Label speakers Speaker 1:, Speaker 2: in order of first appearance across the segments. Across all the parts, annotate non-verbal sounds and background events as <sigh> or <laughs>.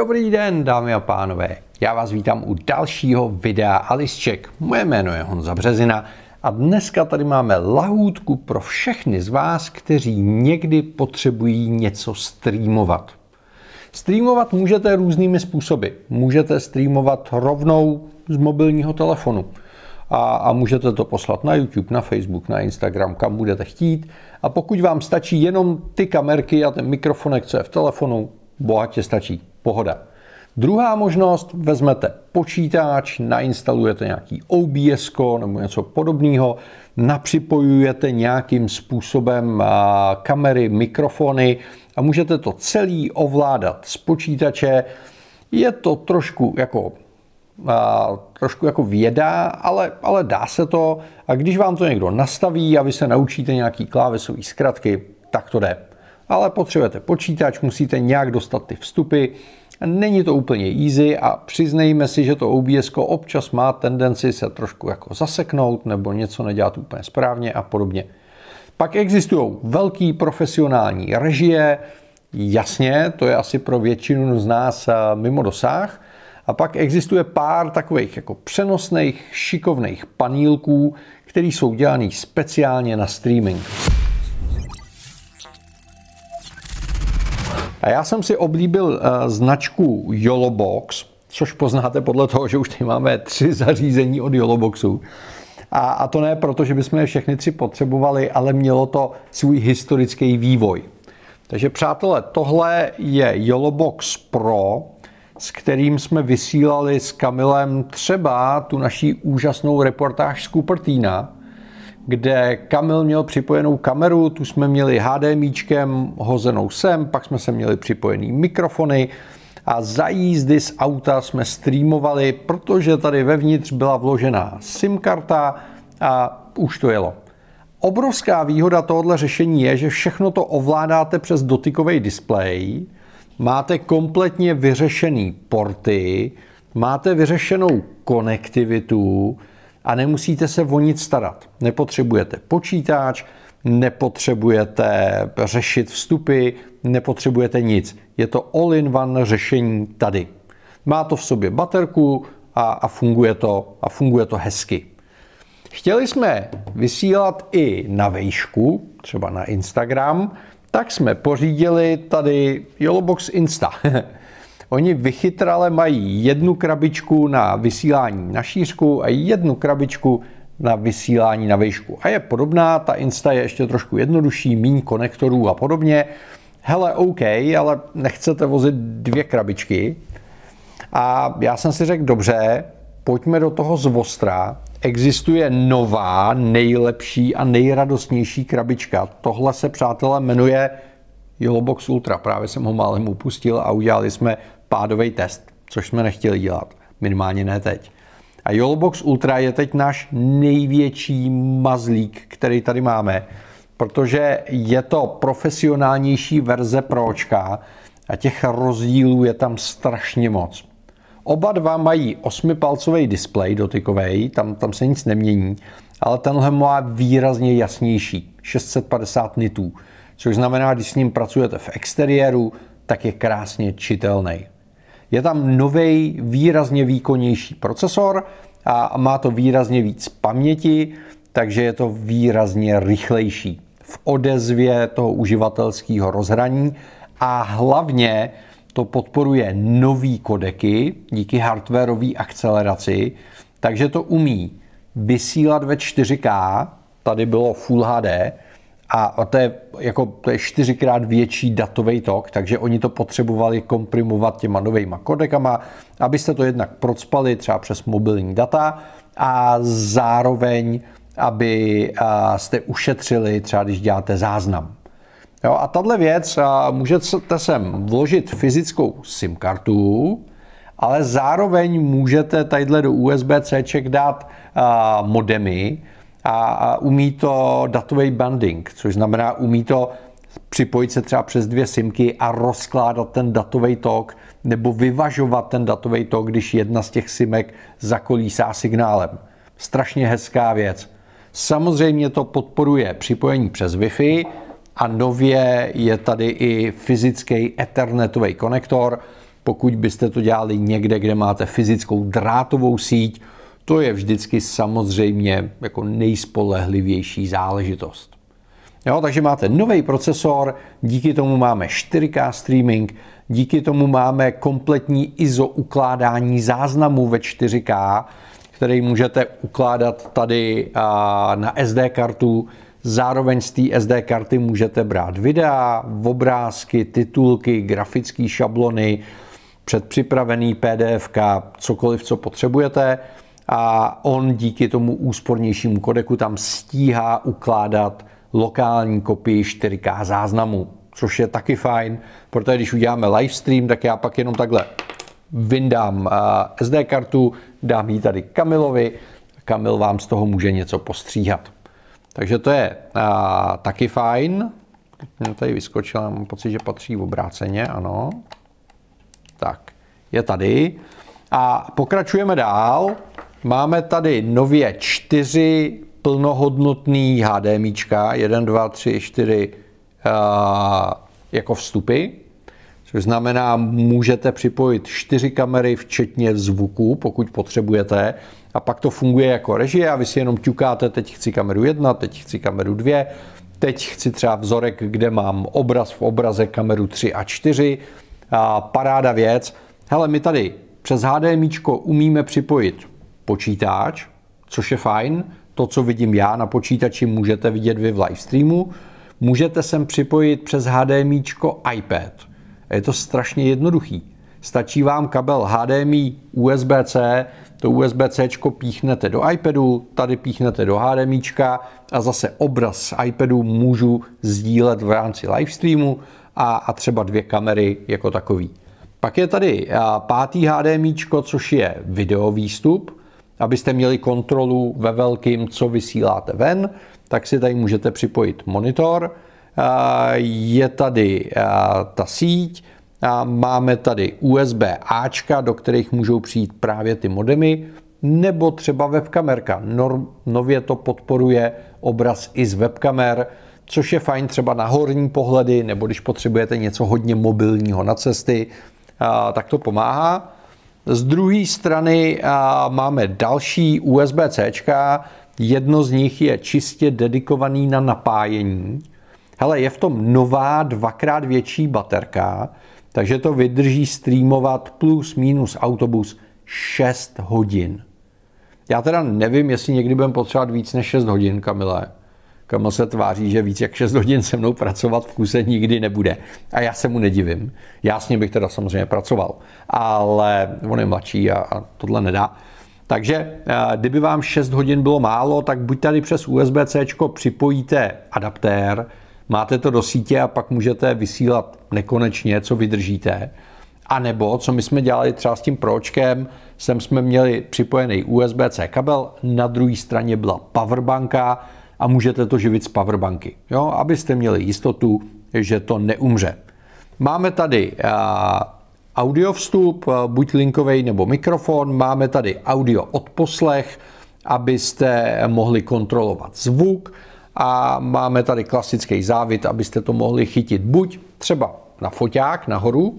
Speaker 1: Dobrý den, dámy a pánové. Já vás vítám u dalšího videa Alisček. Moje jméno je Honza Březina a dneska tady máme lahůdku pro všechny z vás, kteří někdy potřebují něco streamovat. Streamovat můžete různými způsoby. Můžete streamovat rovnou z mobilního telefonu a, a můžete to poslat na YouTube, na Facebook, na Instagram, kam budete chtít. A pokud vám stačí jenom ty kamerky a ten mikrofonek, co je v telefonu, bohatě stačí. Pohoda. Druhá možnost, vezmete počítač, nainstalujete nějaký OBS nebo něco podobného, napřipojujete nějakým způsobem kamery, mikrofony a můžete to celý ovládat z počítače. Je to trošku jako a, trošku jako věda, ale, ale dá se to. A když vám to někdo nastaví a vy se naučíte nějaký klávesový zkratky, tak to jde ale potřebujete počítač, musíte nějak dostat ty vstupy. Není to úplně easy a přiznejme si, že to OBS občas má tendenci se trošku jako zaseknout nebo něco nedělat úplně správně a podobně. Pak existují velký profesionální režie, jasně, to je asi pro většinu z nás eh, mimo dosah, a pak existuje pár takových jako přenosných, šikovných panílků, které jsou dělané speciálně na streaming. A já jsem si oblíbil eh, značku YoloBox, což poznáte podle toho, že už tady máme tři <laughs> zařízení od YoloBoxu. A, a to ne proto, že bychom je všechny tři potřebovali, ale mělo to svůj historický vývoj. Takže přátelé, tohle je YoloBox Pro, s kterým jsme vysílali s Kamilem třeba tu naší úžasnou reportáž z Cupertina kde Kamil měl připojenou kameru, tu jsme měli HDMIčkem hozenou sem, pak jsme se měli připojený mikrofony a za jízdy z auta jsme streamovali, protože tady vevnitř byla vložená SIM karta a už to jelo. Obrovská výhoda tohoto řešení je, že všechno to ovládáte přes dotykový displej, máte kompletně vyřešený porty, máte vyřešenou konektivitu, a nemusíte se o nic starat. Nepotřebujete počítač, nepotřebujete řešit vstupy, nepotřebujete nic. Je to all-in-one řešení tady. Má to v sobě baterku a, a, funguje, to, a funguje to hezky. Chtěli jsme vysílat i na vejšku, třeba na Instagram, tak jsme pořídili tady Yellowbox Insta. <laughs> Oni vychytrale mají jednu krabičku na vysílání na šířku a jednu krabičku na vysílání na výšku. A je podobná, ta Insta je ještě trošku jednodušší, míň konektorů a podobně. Hele, OK, ale nechcete vozit dvě krabičky. A já jsem si řekl, dobře, pojďme do toho z Vostra. Existuje nová, nejlepší a nejradostnější krabička. Tohle se, přátelé, jmenuje Yellowbox Ultra. Právě jsem ho málem upustil a udělali jsme pádový test, což jsme nechtěli dělat. Minimálně ne teď. A Yolobox Ultra je teď náš největší mazlík, který tady máme, protože je to profesionálnější verze Pročka a těch rozdílů je tam strašně moc. Oba dva mají 8-palcový displej dotykový, tam, tam se nic nemění, ale tenhle má výrazně jasnější, 650 nitů, což znamená, když s ním pracujete v exteriéru, tak je krásně čitelný. Je tam nový, výrazně výkonnější procesor a má to výrazně víc paměti, takže je to výrazně rychlejší v odezvě toho uživatelského rozhraní a hlavně to podporuje nový kodeky díky hardwareové akceleraci, takže to umí vysílat ve 4K, tady bylo Full HD, a to je, jako, to je čtyřikrát větší datový tok, takže oni to potřebovali komprimovat těma novejma kodekama, abyste to jednak procpali třeba přes mobilní data a zároveň, aby jste ušetřili třeba, když děláte záznam. Jo, a tahle věc, můžete sem vložit fyzickou SIM kartu, ale zároveň můžete tadyhle do USB-C dát modemy, a, a umí to datový banding, což znamená, umí to připojit se třeba přes dvě simky a rozkládat ten datový tok nebo vyvažovat ten datový tok, když jedna z těch simek zakolísá signálem. Strašně hezká věc. Samozřejmě to podporuje připojení přes Wi-Fi a nově je tady i fyzický Ethernetový konektor. Pokud byste to dělali někde, kde máte fyzickou drátovou síť, to je vždycky samozřejmě jako nejspolehlivější záležitost. Jo, takže máte nový procesor, díky tomu máme 4K streaming, díky tomu máme kompletní ISO ukládání záznamů ve 4K, který můžete ukládat tady na SD kartu. Zároveň z té SD karty můžete brát videa, obrázky, titulky, grafické šablony, předpřipravený PDF, cokoliv, co potřebujete a on díky tomu úspornějšímu kodeku tam stíhá ukládat lokální kopii 4K záznamu, což je taky fajn, protože když uděláme livestream, tak já pak jenom takhle vyndám eh, SD kartu, dám ji tady Kamilovi, Kamil vám z toho může něco postříhat. Takže to je a, eh, taky fajn. Mě tady vyskočila, mám pocit, že patří v obráceně, ano. Tak, je tady. A pokračujeme dál. Máme tady nově čtyři plnohodnotný HDMIčka, 1, 2, 3, 4 jako vstupy, což znamená, můžete připojit čtyři kamery, včetně zvuku, pokud potřebujete, a pak to funguje jako režie a vy si jenom ťukáte, teď chci kameru 1, teď chci kameru 2, teď chci třeba vzorek, kde mám obraz v obraze kameru 3 a 4, a paráda věc. Hele, my tady přes HDMIčko umíme připojit počítač, což je fajn. To, co vidím já na počítači, můžete vidět vy v livestreamu. Můžete sem připojit přes HDMI iPad. Je to strašně jednoduchý. Stačí vám kabel HDMI USB-C, to USB-C píchnete do iPadu, tady píchnete do HDMI a zase obraz z iPadu můžu sdílet v rámci livestreamu a, a třeba dvě kamery jako takový. Pak je tady pátý HDMI, což je video výstup abyste měli kontrolu ve velkým, co vysíláte ven, tak si tady můžete připojit monitor, je tady ta síť, máme tady USB Ačka, do kterých můžou přijít právě ty modemy, nebo třeba webkamerka. Nově to podporuje obraz i z webkamer, což je fajn třeba na horní pohledy, nebo když potřebujete něco hodně mobilního na cesty, tak to pomáhá. Z druhé strany máme další USB-C, jedno z nich je čistě dedikovaný na napájení. Hele, je v tom nová dvakrát větší baterka, takže to vydrží streamovat plus minus autobus 6 hodin. Já teda nevím, jestli někdy budeme potřebovat víc než 6 hodin, Kamile. Kamo se tváří, že víc jak 6 hodin se mnou pracovat v kuse nikdy nebude. A já se mu nedivím. Já s ním bych teda samozřejmě pracoval, ale on je mladší a, a tohle nedá. Takže eh, kdyby vám 6 hodin bylo málo, tak buď tady přes USB-C připojíte adaptér, máte to do sítě a pak můžete vysílat nekonečně, co vydržíte. A nebo, co my jsme dělali třeba s tím pročkem, sem jsme měli připojený USB-C kabel, na druhé straně byla powerbanka, a můžete to živit z powerbanky, jo? abyste měli jistotu, že to neumře. Máme tady eh, audio vstup, eh, buď linkový nebo mikrofon, máme tady audio odposlech, abyste mohli kontrolovat zvuk a máme tady klasický závit, abyste to mohli chytit buď třeba na foťák nahoru,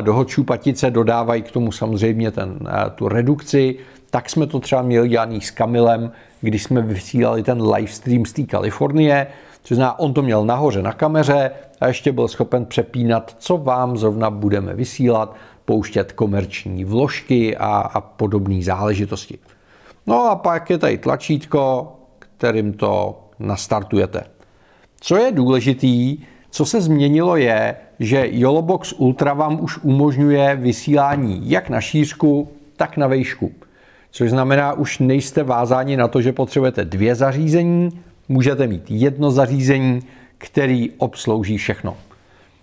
Speaker 1: do hočů patice dodávají k tomu samozřejmě ten, eh, tu redukci. Tak jsme to třeba měli dělaný s Kamilem, když jsme vysílali ten livestream z té Kalifornie, což zná, on to měl nahoře na kameře a ještě byl schopen přepínat, co vám zrovna budeme vysílat, pouštět komerční vložky a, a podobné záležitosti. No a pak je tady tlačítko, kterým to nastartujete. Co je důležitý, co se změnilo je, že Yolobox Ultra vám už umožňuje vysílání jak na šířku, tak na vejšku. Což znamená, už nejste vázáni na to, že potřebujete dvě zařízení, můžete mít jedno zařízení, který obslouží všechno.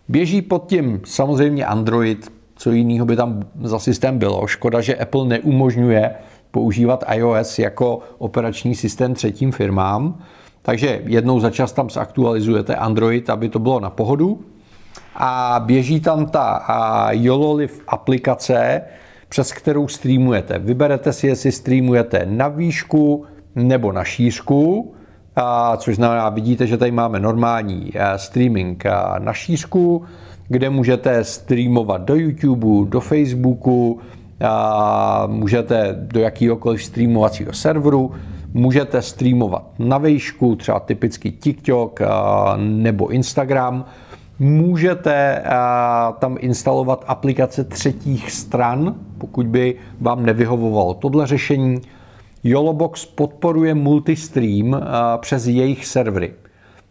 Speaker 1: Běží pod tím samozřejmě Android, co jiného by tam za systém bylo. Škoda, že Apple neumožňuje používat iOS jako operační systém třetím firmám. Takže jednou za čas tam zaktualizujete Android, aby to bylo na pohodu a běží tam ta YOLOLIV aplikace, přes kterou streamujete. Vyberete si, jestli streamujete na výšku nebo na šířku, což znamená, vidíte, že tady máme normální streaming na šířku, kde můžete streamovat do YouTube, do Facebooku, můžete do jakýhokoliv streamovacího serveru, můžete streamovat na výšku, třeba typicky TikTok nebo Instagram, Můžete eh, tam instalovat aplikace třetích stran, pokud by vám nevyhovovalo tohle řešení. YOLOBOX podporuje multistream eh, přes jejich servery.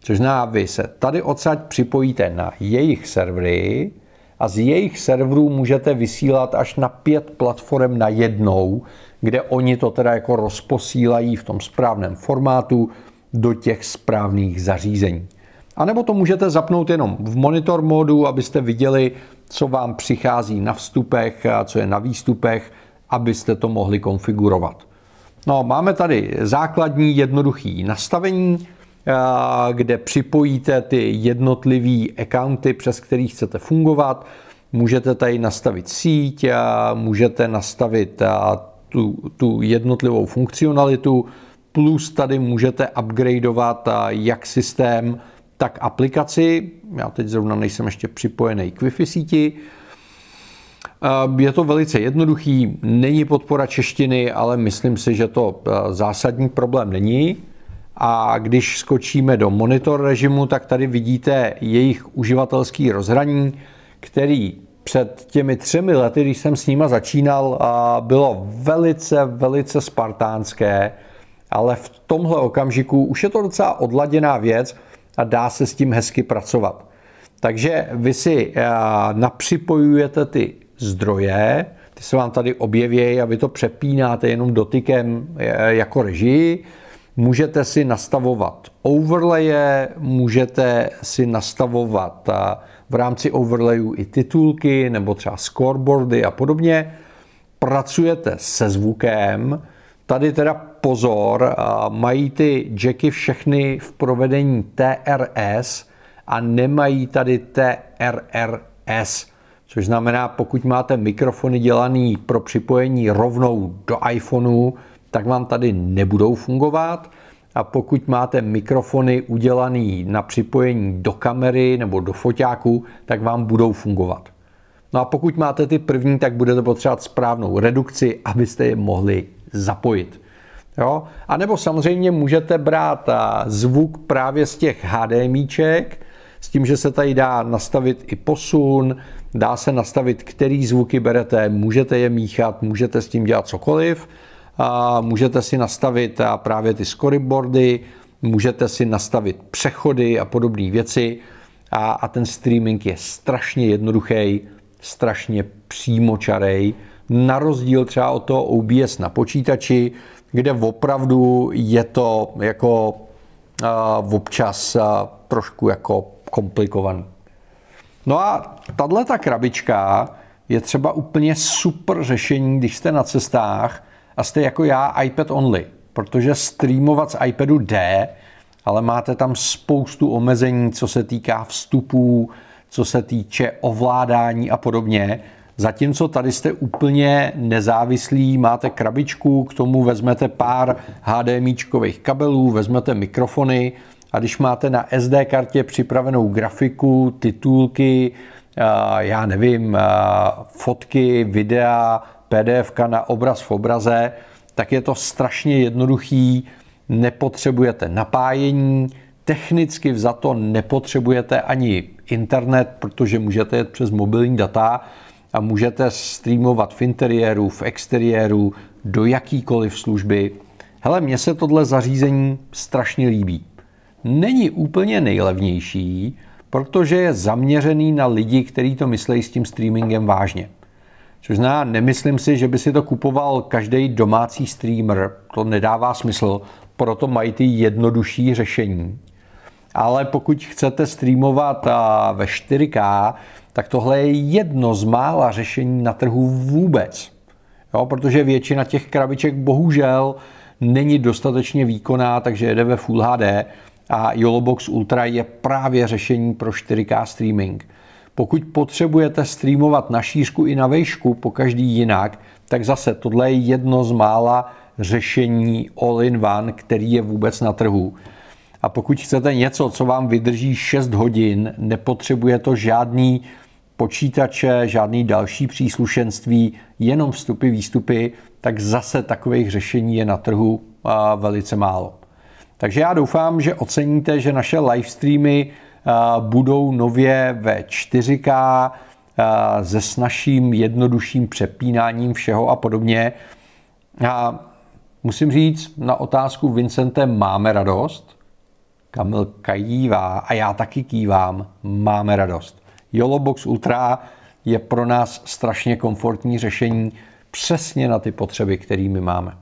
Speaker 1: Což znamená, vy se tady odsaď připojíte na jejich servery a z jejich serverů můžete vysílat až na pět platform na jednou, kde oni to teda jako rozposílají v tom správném formátu do těch správných zařízení. A nebo to můžete zapnout jenom v monitor modu, abyste viděli, co vám přichází na vstupech a co je na výstupech, abyste to mohli konfigurovat. No, máme tady základní jednoduchý nastavení, eh, kde připojíte ty jednotlivé accounty, přes který chcete fungovat. Můžete tady nastavit síť, eh, můžete nastavit eh, tu, tu jednotlivou funkcionalitu, plus tady můžete upgradeovat jak systém, tak aplikaci. Já teď zrovna nejsem ještě připojený k Wi-Fi síti. Eh, je to velice jednoduchý, není podpora češtiny, ale myslím si, že to eh, zásadní problém není. A když skočíme do monitor režimu, tak tady vidíte jejich uživatelský rozhraní, který před těmi třemi lety, když jsem s nima začínal, eh, bylo velice, velice spartánské, ale v tomhle okamžiku už je to docela odladěná věc, a dá se s tím hezky pracovat. Takže vy si eh, napřipojujete ty zdroje, ty se vám tady objeví a vy to přepínáte jenom dotykem eh, jako režii. Můžete si nastavovat overlaye, můžete si nastavovat eh, v rámci overlayů i titulky nebo třeba scoreboardy a podobně. Pracujete se zvukem. Tady teda pozor, mají ty jacky všechny v provedení TRS a nemají tady TRRS, což znamená, pokud máte mikrofony dělaný pro připojení rovnou do iPhoneu, tak vám tady nebudou fungovat. A pokud máte mikrofony udělaný na připojení do kamery nebo do foťáku, tak vám budou fungovat. No a pokud máte ty první, tak budete potřebovat správnou redukci, abyste je mohli zapojit. Jo? A nebo samozřejmě můžete brát eh, zvuk právě z těch HDMIček, s tím, že se tady dá nastavit i posun, dá se nastavit, který zvuky berete, můžete je míchat, můžete s tím dělat cokoliv, a můžete si nastavit eh, právě ty scoreboardy, můžete si nastavit přechody a podobné věci a, a ten streaming je strašně jednoduchý, strašně přímočarej, na rozdíl třeba od toho OBS na počítači, kde opravdu je to jako uh, občas uh, trošku jako komplikovaný. No a tahle ta krabička je třeba úplně super řešení, když jste na cestách a jste jako já iPad only, protože streamovat z iPadu jde, ale máte tam spoustu omezení, co se týká vstupů, co se týče ovládání a podobně. Zatímco tady jste úplně nezávislí, máte krabičku, k tomu vezmete pár HDMIčkových kabelů, vezmete mikrofony a když máte na SD kartě připravenou grafiku, titulky, eh, já nevím, eh, fotky, videa, PDF na obraz v obraze, tak je to strašně jednoduchý, nepotřebujete napájení, technicky za to nepotřebujete ani internet, protože můžete jet přes mobilní data, a můžete streamovat v interiéru, v exteriéru, do jakýkoliv služby. Hele, mně se tohle zařízení strašně líbí. Není úplně nejlevnější, protože je zaměřený na lidi, kteří to myslejí s tím streamingem vážně. Což znamená, nemyslím si, že by si to kupoval každý domácí streamer. To nedává smysl, proto mají ty jednodušší řešení ale pokud chcete streamovat ve 4K, tak tohle je jedno z mála řešení na trhu vůbec. Jo, protože většina těch krabiček bohužel není dostatečně výkonná, takže jede ve Full HD a YoloBox Ultra je právě řešení pro 4K streaming. Pokud potřebujete streamovat na šířku i na vejšku, po každý jinak, tak zase tohle je jedno z mála řešení all-in-one, který je vůbec na trhu. A pokud chcete něco, co vám vydrží 6 hodin, nepotřebuje to žádný počítače, žádný další příslušenství, jenom vstupy, výstupy, tak zase takových řešení je na trhu velice málo. Takže já doufám, že oceníte, že naše livestreamy budou nově ve 4K se snažším jednodušším přepínáním všeho a podobně. A musím říct, na otázku Vincente máme radost, Kamil kývá a já taky kývám. Máme radost. YoloBox Ultra je pro nás strašně komfortní řešení přesně na ty potřeby, kterými máme.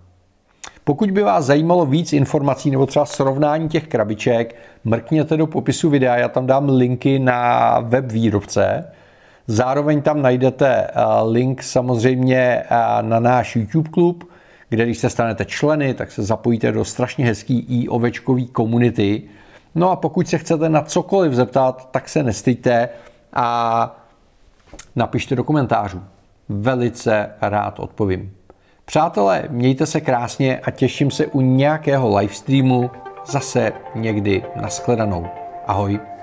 Speaker 1: Pokud by vás zajímalo víc informací nebo třeba srovnání těch krabiček, mrkněte do popisu videa, já tam dám linky na web výrobce. Zároveň tam najdete eh, link samozřejmě eh, na náš YouTube klub, kde když se stanete členy, tak se zapojíte do strašně hezký i ovečkový komunity, No a pokud se chcete na cokoliv zeptat, tak se nestejte a napište do komentářů. Velice rád odpovím. Přátelé, mějte se krásně a těším se u nějakého livestreamu zase někdy nashledanou. Ahoj.